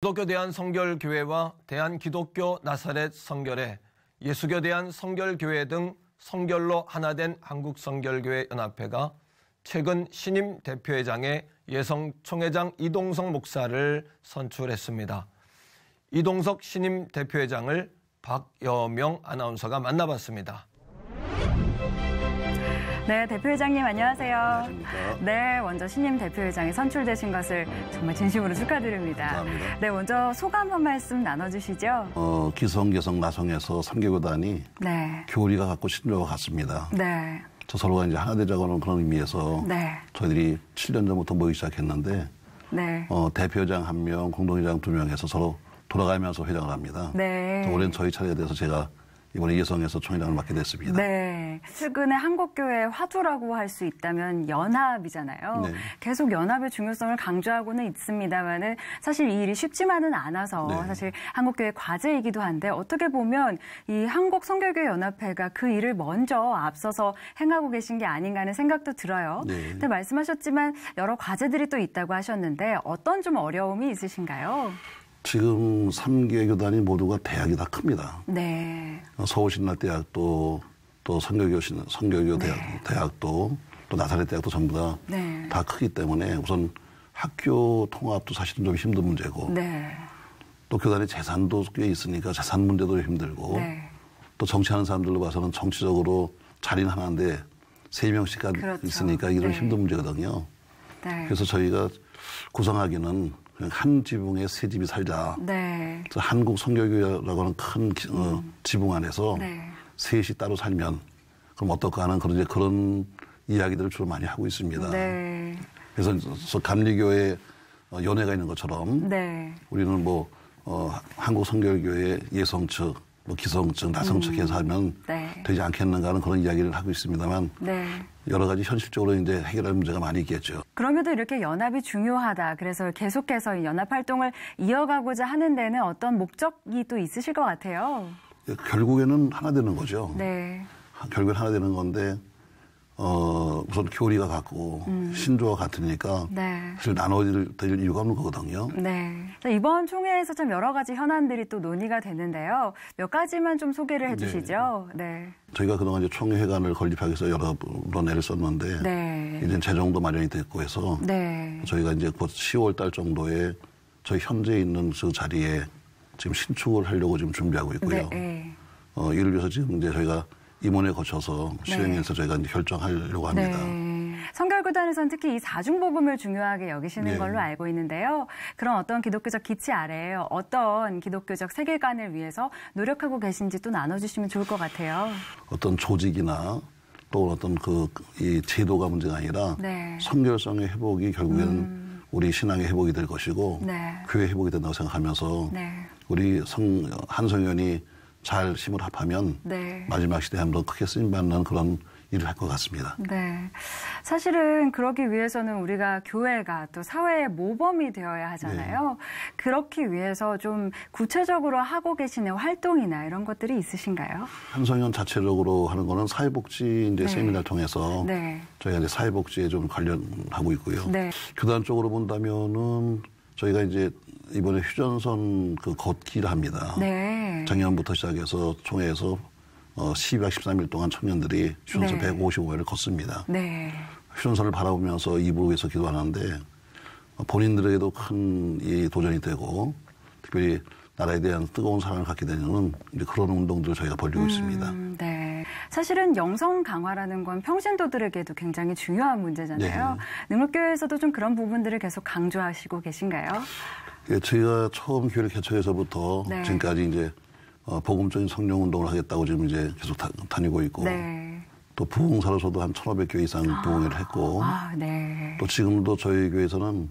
기독교 대한 성결교회와 대한 기독교 나사렛 성결회, 예수교 대한 성결교회 등 성결로 하나된 한국성결교회 연합회가 최근 신임 대표회장의 예성 총회장 이동석 목사를 선출했습니다. 이동석 신임 대표회장을 박여명 아나운서가 만나봤습니다. 네, 대표회장님 안녕하세요. 안녕하십니까? 네, 먼저 신임 대표회장이 선출되신 것을 정말 진심으로 축하드립니다. 감사합니다. 네, 먼저 소감 한 말씀 나눠주시죠. 어, 기성, 개성, 나성에서 3개구단이 네. 교리가 갖고 신뢰가 같습니다. 네. 저 서로가 이제 하나 되자고 는 그런 의미에서 네. 저희들이 7년 전부터 모이기 시작했는데 네. 어, 대표회장 한 명, 공동회장 두명에서 서로 돌아가면서 회장을 합니다. 네. 올해는 저희 차례에 대해서 제가 이번에 예성에서 총회장을 맡게 됐습니다. 네. 최근에 한국교회 화두라고 할 수 있다면 연합이잖아요. 네. 계속 연합의 중요성을 강조하고는 있습니다만은 사실 이 일이 쉽지만은 않아서 네. 사실 한국교회 과제이기도 한데 어떻게 보면 이 한국 성결교회 연합회가 그 일을 먼저 앞서서 행하고 계신 게 아닌가 하는 생각도 들어요. 네. 근데 말씀하셨지만 여러 과제들이 또 있다고 하셨는데 어떤 좀 어려움이 있으신가요? 지금 3개 교단이 모두가 대학이 다 큽니다. 네. 어, 서울신라대학도또 성교교 신 네. 성교교 대학, 대학도 또 나사렛 대학도 전부 다다 네. 크기 때문에 우선 학교 통합도 사실은 좀 힘든 문제고 네. 또 교단의 재산도 꽤 있으니까 재산 문제도 힘들고 네. 또 정치하는 사람들로 봐서는 정치적으로 자리는 하나인데 세 명씩 그렇죠. 있으니까 이런 네. 힘든 문제거든요. 그래서 저희가 구성하기는 그냥 그러니까 한 지붕에 세 집이 살자. 네. 한국 성교육라고 하는 큰 어, 음. 지붕 안에서 네. 셋이 따로 살면 그럼 어떨까 하는 그런 이제 그런 이야기들을 주로 많이 하고 있습니다. 네. 그래서, 그래서 감리교회 어, 연회가 있는 것처럼 네. 우리는 뭐 어, 한국 성결교회 예성 측뭐 기성층, 다성층에서 음. 하면 네. 되지 않겠는가 하는 그런 이야기를 하고 있습니다만 네. 여러 가지 현실적으로 이제 해결할 문제가 많이 있겠죠. 그럼에도 이렇게 연합이 중요하다. 그래서 계속해서 연합 활동을 이어가고자 하는 데는 어떤 목적이 또 있으실 것 같아요. 결국에는 하나 되는 거죠. 네. 결국엔 하나 되는 건데 어, 우선 교리가 같고 음. 신조와 같으니까 네. 사실 나눠질 될 이유가 없는 거거든요. 네. 이번 총회에서 참 여러 가지 현안들이 또 논의가 되는데요. 몇 가지만 좀 소개를 해주시죠. 네. 네. 저희가 그동안 이제 총회관을 건립하기 위해서 여러 번 애를 썼는데 네. 이제 재정도 마련이 됐고 해서 네. 저희가 이제 곧 10월 달 정도에 저희 현재 있는 그 자리에 지금 신축을 하려고 지금 준비하고 있고요. 네. 네. 어, 이를 들어서 지금 이제 저희가 임원에 거쳐서 네. 시행해서 저희가 이제 결정하려고 합니다. 성결구단에서는 네. 특히 이 사중복음을 중요하게 여기시는 네. 걸로 알고 있는데요. 그런 어떤 기독교적 기치 아래에 어떤 기독교적 세계관을 위해서 노력하고 계신지 또 나눠주시면 좋을 것 같아요. 어떤 조직이나 또 어떤 그 이 제도가 문제가 아니라 네. 성결성의 회복이 결국에는 음. 우리 신앙의 회복이 될 것이고 네. 교회 회복이 된다고 생각하면서 네. 우리 성 한성현이 잘 힘을 합하면 네. 마지막 시대에 한번 크게 쓰임받는 그런 일을 할 것 같습니다. 네. 사실은 그러기 위해서는 우리가 교회가 또 사회의 모범이 되어야 하잖아요. 네. 그렇기 위해서 좀 구체적으로 하고 계시는 활동이나 이런 것들이 있으신가요? 한성현 자체적으로 하는 거는 사회복지 이제 네. 세미나를 통해서 네. 저희가 이제 사회복지에 좀 관련하고 있고요. 교단 네. 쪽으로 본다면은 저희가 이제 이번에 휴전선 그 걷기를 합니다. 네. 작년부터 시작해서 총회에서 어, 1 2월 13일 동안 청년들이 휴전소 네. 155회를 걷습니다. 네. 휴전소를 바라보면서 입으로 해서 기도하는데 어, 본인들에게도 큰이 도전이 되고 특별히 나라에 대한 뜨거운 사랑을 갖게 되는 이제 그런 운동들을 저희가 벌리고 음, 있습니다. 네. 사실은 영성 강화라는 건 평신도들에게도 굉장히 중요한 문제잖아요. 네. 능력교회에서도 좀 그런 부분들을 계속 강조하시고 계신가요? 예, 저희가 처음 교회를 개척해서부터 네. 지금까지 이제 어, 복음적인 성령 운동을 하겠다고 지금 이제 계속 다, 니고 있고 네. 또 부흥사로서도 한 천오백 교 이상 아, 부흥회를 했고 아, 네. 또 지금도 저희 교회에서는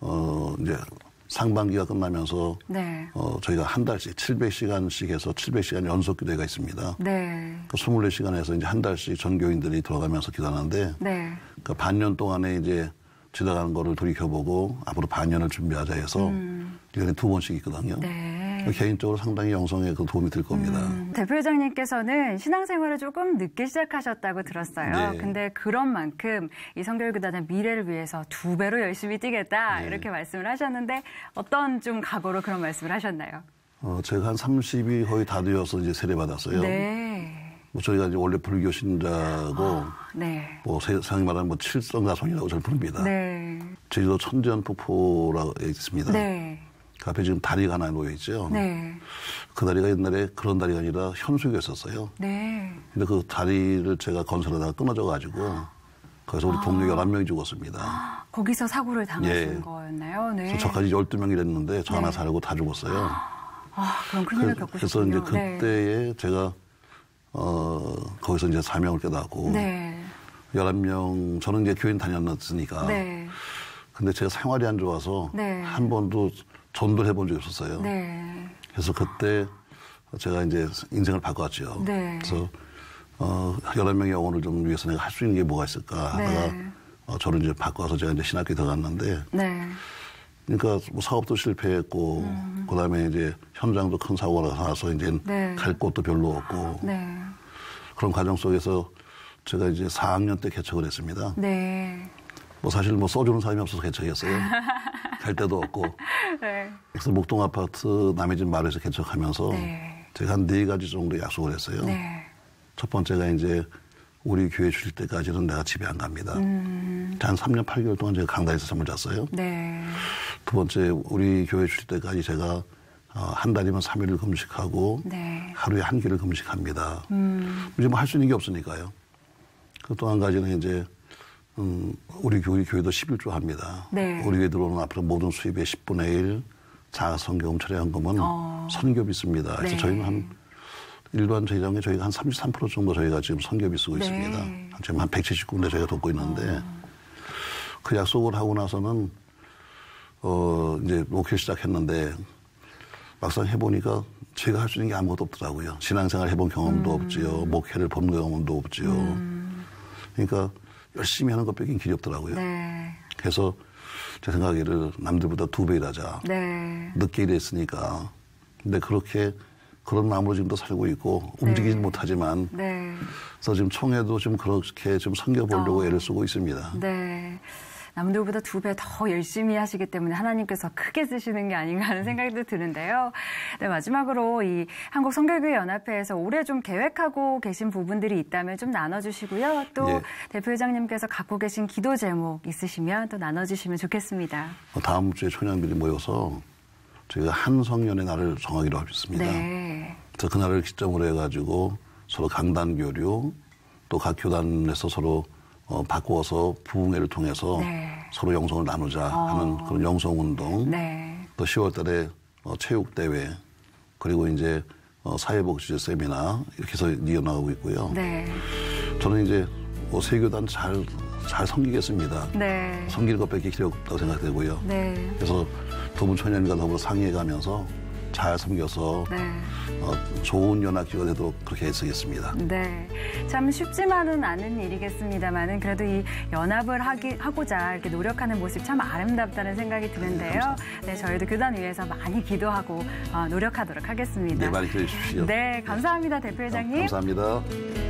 어 이제 상반기가 끝나면서 네. 어, 저희가 한 달씩 700시간씩 해서 700시간 연속 기도회가 있습니다. 네. 그 24시간에서 이제 한 달씩 전교인들이 돌아가면서 기도하는데 네. 그 반년 동안에 이제 지나가는 거를 돌이켜보고 앞으로 반년을 준비하자 해서 음. 1년에 두 번씩 있거든요. 네. 네. 개인적으로 상당히 영성에 그 도움이 될 겁니다. 음, 대표회장님께서는 신앙생활을 조금 늦게 시작하셨다고 들었어요. 네. 근데 그런 만큼 이성교육단의 미래를 위해서 두 배로 열심히 뛰겠다 네. 이렇게 말씀을 하셨는데 어떤 좀 각오로 그런 말씀을 하셨나요? 어, 제가 한 30이 거의 다 되어서 이제 세례받았어요. 네. 뭐 저희가 이제 원래 불교 신자고 아, 네. 뭐 세상에 말하는 뭐 칠성가성이라고 잘 부릅니다. 네. 제주도 천지연 폭포라고 있습니다. 네. 그 앞에 지금 다리가 하나 놓여 있죠. 네. 그 다리가 옛날에 그런 다리가 아니라 현수교였었어요. 네. 근데 그 다리를 제가 건설하다가 끊어져가지고 거기서 우리 아. 동료 11명이 죽었습니다. 아, 거기서 사고를 당하신 예. 거였나요? 네. 그래서 저까지 12명이 됐는데 저 하나 네. 살고 다 죽었어요. 아, 그럼 큰일을 그, 겪으셨요 그래서 이제 네. 그때에 제가 어, 거기서 이제 사명을 깨닫고 네. 11명 저는 이제 교인 다녔으니까 네. 근데 제가 생활이 안 좋아서 네. 한 번도 전도를 해본 적이 없었어요. 네. 그래서 그때 제가 이제 인생을 바꿔왔죠. 네. 그래서 어, 11명의 영혼을 좀 위해서 내가 할 수 있는 게 뭐가 있을까 네. 하다가 네. 어, 저를 이제 바꿔서 제가 이제 신학교 들어갔는데 네. 그러니까 뭐 사업도 실패했고 음. 그다음에 이제 현장도 큰 사고가 나서 이제 네. 갈 곳도 별로 없고 네. 그런 과정 속에서 제가 이제 4학년 때 개척을 했습니다. 네. 뭐 사실 뭐 써주는 사람이 없어서 개척했어요. 갈 데도 없고. 네. 그래서 목동 아파트 남의 집 마을에서 개척하면서 네. 제가 한 네 가지 정도 약속을 했어요. 네. 첫 번째가 이제 우리 교회 주실 때까지는 내가 집에 안 갑니다. 음. 한 3년 8개월 동안 제가 강당에서 잠을 잤어요. 네. 두 번째, 우리 교회 주실 때까지 제가 어, 한 달이면 3일을 금식하고 네. 하루에 한 끼를 금식합니다. 음. 이제 뭐 할 수 있는 게 없으니까요. 그또한 가지는 이제 음, 우리 교회, 교회도 11조 합니다. 네. 우리 교회 들어오는 앞으로 모든 수입의 10분의 1 자가성경 철회 헌금은 어. 선교비 씁니다. 그래서 네. 저희는 한 일반 재정에 저희가 한 33% 정도 저희가 지금 선교비 쓰고 네. 있습니다. 지금 한 179군데 저희가 돕고 있는데 어. 그 약속을 하고 나서는 어, 이제 목회 시작했는데 막상 해보니까 제가 할 수 있는 게 아무것도 없더라고요. 신앙생활 해본 경험도 음. 없지요. 목회를 본 경험도 없지요. 음. 그러니까 열심히 하는 것밖에 길이 없더라고요. 네. 그래서 제 생각에는 남들보다 두 배 일하자. 네. 늦게 일했으니까. 근데 그렇게 그런 마음으로 지금도 살고 있고 움직이지 네. 못하지만 네. 그래서 지금 총회도 좀 그렇게 좀 섬겨보려고 어. 애를 쓰고 있습니다. 네. 남들보다 두 배 더 열심히 하시기 때문에 하나님께서 크게 쓰시는 게 아닌가 하는 음. 생각도 드는데요. 네, 마지막으로 이 한국 성결교회 연합회에서 올해 좀 계획하고 계신 부분들이 있다면 좀 나눠주시고요. 또 예. 대표회장님께서 갖고 계신 기도 제목 있으시면 또 나눠주시면 좋겠습니다. 어, 다음 주에 청년들이 모여서 저희가 한성년의 날을 정하기로 하셨습니다. 네. 그래서 그날을 기점으로 해가지고 서로 강단 교류 또 각 교단에서 서로 어, 바꾸어서 부흥회를 통해서 네. 서로 영성을 나누자 하는 어. 그런 영성 운동. 네. 또 10월달에 어, 체육 대회 그리고 이제 어, 사회복지제 세미나 이렇게 해서 이어나가고 있고요. 네. 저는 이제 어, 세교단 잘잘 섬기겠습니다. 네. 섬길 것밖에 길이 없다고 생각되고요. 네. 그래서 도문천연과 더불어 상의해 가면서 잘 섬겨서 네. 어, 좋은 연합기가 되도 그렇게 애쓰겠습니다. 네, 참 쉽지만은 않은 일이겠습니다만은 그래도 이 연합을 하기, 하고자 이렇게 노력하는 모습 참 아름답다는 생각이 드는데요. 네, 네 저희도 교단 그 위해서 많이 기도하고 어, 노력하도록 하겠습니다. 네, 많이 기도해 주십시오. 네, 감사합니다, 대표회장님. 감사합니다.